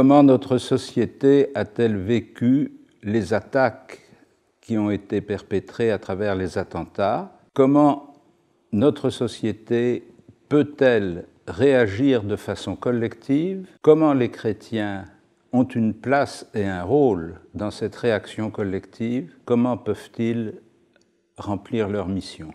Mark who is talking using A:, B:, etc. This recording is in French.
A: Comment notre société a-t-elle vécu les attaques qui ont été perpétrées à travers les attentats Comment notre société peut-elle réagir de façon collective Comment les chrétiens ont une place et un rôle dans cette réaction collective Comment peuvent-ils remplir leur mission